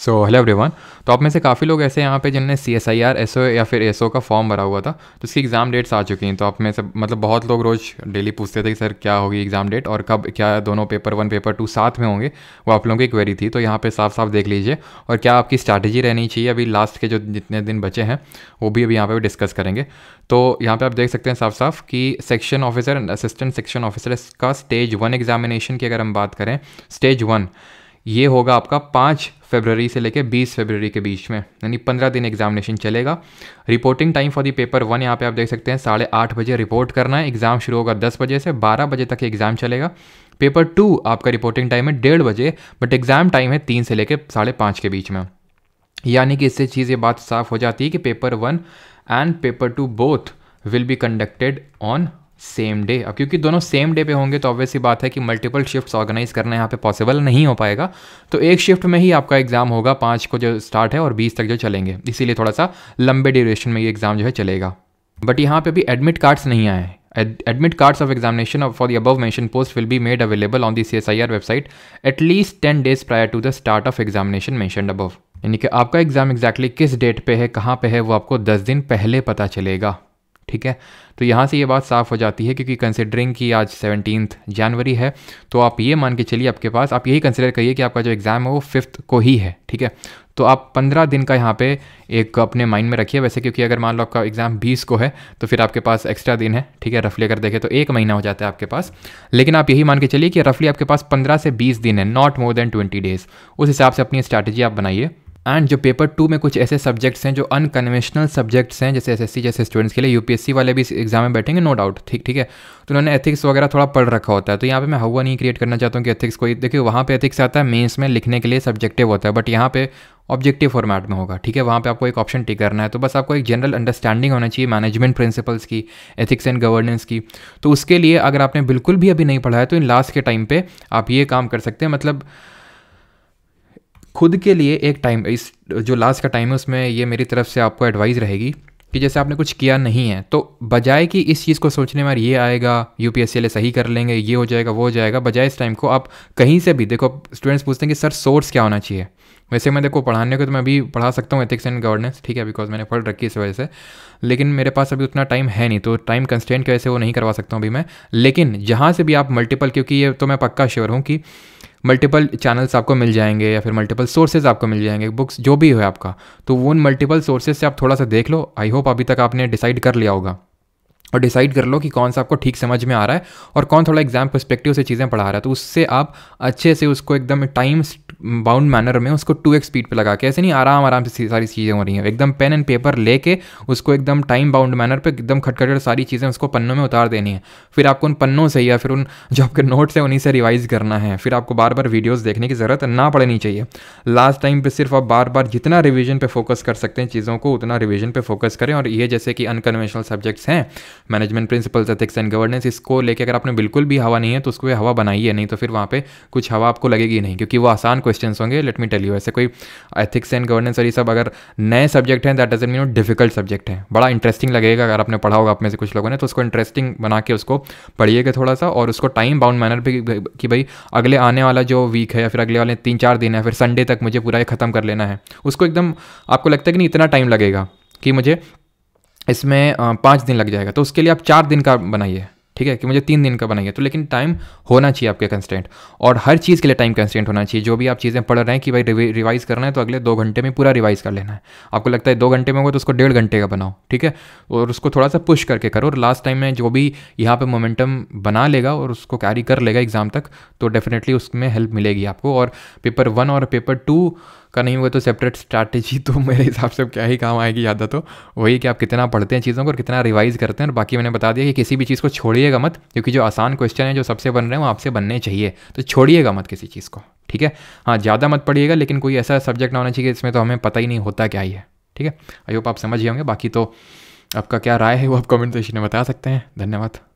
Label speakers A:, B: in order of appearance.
A: so hello everyone तो आप में से काफ़ी लोग ऐसे यहाँ पे जिन्होंने C S I R S O या फिर एस ओ का फॉर्म भरा हुआ था तो उसकी एग्ज़ाम डेट्स आ चुकी हैं तो आप में से मतलब बहुत लोग रोज़ डेली पूछते थे कि सर क्या होगी एग्ज़ाम डेट और कब क्या दोनों पेपर वन पेपर टू साथ में होंगे वो आप लोगों की क्वेरी थी तो यहाँ पर साफ साफ देख लीजिए और क्या आपकी स्ट्रैटेजी रहनी चाहिए अभी लास्ट के जो जितने दिन बचे हैं वो भी अभी यहाँ पर डिस्कस करेंगे तो यहाँ पर आप देख सकते हैं साफ साफ कि section officer and assistant section officer का स्टेज वन एग्जामिनेशन की अगर हम बात करें स्टेज वन ये होगा आपका पाँच फेबररी से लेकर बीस फेबररी के बीच में यानी पंद्रह दिन एग्जामिनेशन चलेगा reporting time for the paper one यहाँ पे आप देख सकते हैं साढ़े आठ बजे रिपोर्ट करना है एग्ज़ाम शुरू होगा दस बजे से बारह बजे तक एग्ज़ाम चलेगा पेपर टू आपका रिपोर्टिंग टाइम है डेढ़ बजे बट एग्ज़ाम टाइम है तीन से लेकर साढ़े पाँच के बीच में यानी कि इससे चीज़ ये बात साफ हो जाती है कि paper one and paper two both will be conducted on same day अब क्योंकि दोनों सेम डे पे होंगे तो ऑब्वियस ही बात है कि मल्टीपल शिफ्ट्स ऑर्गेनाइज करना यहाँ पे पॉसिबल नहीं हो पाएगा तो एक शिफ्ट में ही आपका एग्ज़ाम होगा पाँच को जो स्टार्ट है और बीस तक जो चलेंगे इसीलिए थोड़ा सा लंबे ड्यूरेशन में ये एग्ज़ाम जो है चलेगा बट यहाँ पे भी एडमिट कार्ड्स नहीं आए हैं of examination for the above mention post will be made available on the C S I R website at least ten days prior to the start of examination mentioned above यानी कि आपका exam exactly exactly किस date पे है कहाँ पे है वो आपको दस दिन पहले पता चलेगा ठीक है तो यहाँ से ये बात साफ़ हो जाती है क्योंकि कंसिडरिंग कि आज सेवनटीन जनवरी है तो आप ये मान के चलिए आपके पास आप यही कंसिडर करिए कि आपका जो एग्ज़ाम है वो फिफ्थ को ही है ठीक है तो आप पंद्रह दिन का यहाँ पे एक अपने माइंड में रखिए वैसे क्योंकि अगर मान लो आपका एग्ज़ाम बीस को है तो फिर आपके पास एक्स्ट्रा दिन है ठीक है रफली अगर देखें तो एक महीना हो जाता है आपके पास लेकिन आप यही मान के चलिए कि रफली आपके पास पंद्रह से बीस दिन है not more than twenty days उस हिसाब से अपनी स्ट्रैटेजी आप बनाइए एंड जो पेपर टू में कुछ ऐसे सब्जेक्ट्स हैं जो अनकन्वेंशनल सब्जेक्ट्स हैं जैसे एसएससी जैसे स्टूडेंट्स के लिए यूपीएससी वाले भी एग्जाम में बैठेंगे नो डाउट ठीक ठीक है तो उन्होंने एथिक्स वगैरह थोड़ा पढ़ रखा होता है तो यहाँ पे मैं हवा नहीं क्रिएट करना चाहता हूँ कि एथिक्स कोई देखिए वहाँ पे एथिक्स आता है मेन्स में लिखने के लिए सब्जेक्टिव होता है बट यहाँ पे ऑब्जेक्टिव फॉर्मेट में होगा ठीक है वहाँ पे आपको एक ऑप्शन टिक करना है तो बस आपको एक जनरल अंडरस्टैंडिंग होना चाहिए मैनेजमेंट प्रिंसिपल्स की एथिक्स एंड गवर्नेंस की तो उसके लिए अगर आपने बिल्कुल भी अभी नहीं पढ़ा है तो इन लास्ट के टाइम पर आप ये काम कर सकते हैं मतलब खुद के लिए एक टाइम इस जो लास्ट का टाइम है उसमें ये मेरी तरफ से आपको एडवाइस रहेगी कि जैसे आपने कुछ किया नहीं है तो बजाय कि इस चीज़ को सोचने में ये आएगा यू पी सही कर लेंगे ये हो जाएगा वो हो जाएगा बजाय इस टाइम को आप कहीं से भी देखो स्टूडेंट्स पूछते हैं कि सर सोर्स क्या होना चाहिए वैसे मैं देखो पढ़ाने को तो मैं अभी पढ़ा सकता हूँ एथिक्स एंड गवर्नेंस ठीक है बिकॉज मैंने पढ़ रखी इस वजह से लेकिन मेरे पास अभी उतना टाइम है नहीं तो टाइम कंस्टेंट की वजह से वो नहीं करवा सकता हूँ अभी मैं लेकिन जहाँ से भी आप मल्टीपल क्योंकि ये तो मैं पक्का श्योर हूँ कि मल्टीपल चैनल्स आपको मिल जाएंगे या फिर मल्टीपल सोर्सेज आपको मिल जाएंगे बुक्स जो भी हो आपका तो उन मल्टीपल सोर्सेज से आप थोड़ा सा देख लो आई होप अभी तक आपने डिसाइड कर लिया होगा और डिसाइड कर लो कि कौन सा आपको ठीक समझ में आ रहा है और कौन थोड़ा एग्जाम परस्पेक्टिव से चीज़ें पढ़ा रहा है तो उससे आप अच्छे से उसको एकदम टाइम बाउंड मैनर में उसको टू एक्स स्पीड पर लगा के ऐसे नहीं आराम आराम से सारी चीज़ें हो रही हैं एकदम पेन एंड पेपर लेके उसको एकदम टाइम बाउंड मैनर पर एकदम खटखट सारी चीज़ें उसको पन्नों में उतार देनी है फिर आपको उन पन्नों से या फिर उन जो आपके नोट्स हैं उन्हीं से रिवाइज करना है फिर आपको बार बार वीडियोज़ देखने की ज़रूरत ना पड़नी चाहिए लास्ट टाइम पर सिर्फ आप बार बार जितना रिविजन पर फोकस कर सकते हैं चीज़ों को उतना रिविजन पर फोकस करें और ये जैसे कि अनकन्वेंशनल सब्जेक्ट्स हैं management principles ethics and governance इसको लेके अगर आपने बिल्कुल भी हवा नहीं है तो उसको हवा बनाइए नहीं तो फिर वहाँ पे कुछ हवा आपको लगेगी नहीं क्योंकि वो आसान क्वेश्चन होंगे लेट मी टेल यू ऐसे कोई एथिक्स एंड गवर्नेंस और ये सब अगर नए सब्जेक्ट हैं that doesn't mean difficult subject है बड़ा इंटरेस्टिंग लगेगा अगर आपने पढ़ा होगा आप में से कुछ लोगों ने तो उसको इंटरेस्टिंग बना के उसको पढ़िएगा थोड़ा सा और उसको टाइम बाउंड मैनर भी कि भाई अगले आने वाला जो वीक है या फिर अगले वाले तीन चार दिन है फिर संडे तक मुझे पूरा ये ख़त्म कर लेना है उसको एकदम आपको लगता है कि नहीं इतना टाइम लगेगा कि मुझे इसमें पाँच दिन लग जाएगा तो उसके लिए आप चार दिन का बनाइए ठीक है कि मुझे तीन दिन का बनाइए तो लेकिन टाइम होना चाहिए आपके कंस्टेंट और हर चीज़ के लिए टाइम कंस्टेंट होना चाहिए जो भी आप चीज़ें पढ़ रहे हैं कि भाई रिवाइज़ करना है तो अगले दो घंटे में पूरा रिवाइज़ कर लेना है आपको लगता है दो घंटे में होगा तो उसको डेढ़ घंटे का बनाओ ठीक है और उसको थोड़ा सा पुश करके करो और लास्ट टाइम में जो भी यहाँ पर मोमेंटम बना लेगा और उसको कैरी कर लेगा एग्ज़ाम तक तो डेफिनेटली उसमें हेल्प मिलेगी आपको और पेपर वन और पेपर टू का नहीं होगा तो सेपरेट स्ट्रैटेजी तो मेरे हिसाब से क्या ही काम आएगी ज़्यादा तो वही कि आप कितना पढ़ते हैं चीज़ों को और कितना रिवाइज करते हैं और बाकी मैंने बता दिया कि किसी भी चीज़ को छोड़िएगा मत क्योंकि जो आसान क्वेश्चन है जो सबसे बन रहे हैं वो आपसे बनने चाहिए तो छोड़िएगा मत किसी चीज़ को ठीक है हाँ ज़्यादा मत पढ़िएगा लेकिन कोई ऐसा सब्जेक्ट ना होना चाहिए इसमें तो हमें पता ही नहीं होता क्या ही है ठीक है आई होप आप समझ गए होंगे बाकी तो आपका क्या राय है वो आप कमेंट सेशन में बता सकते हैं धन्यवाद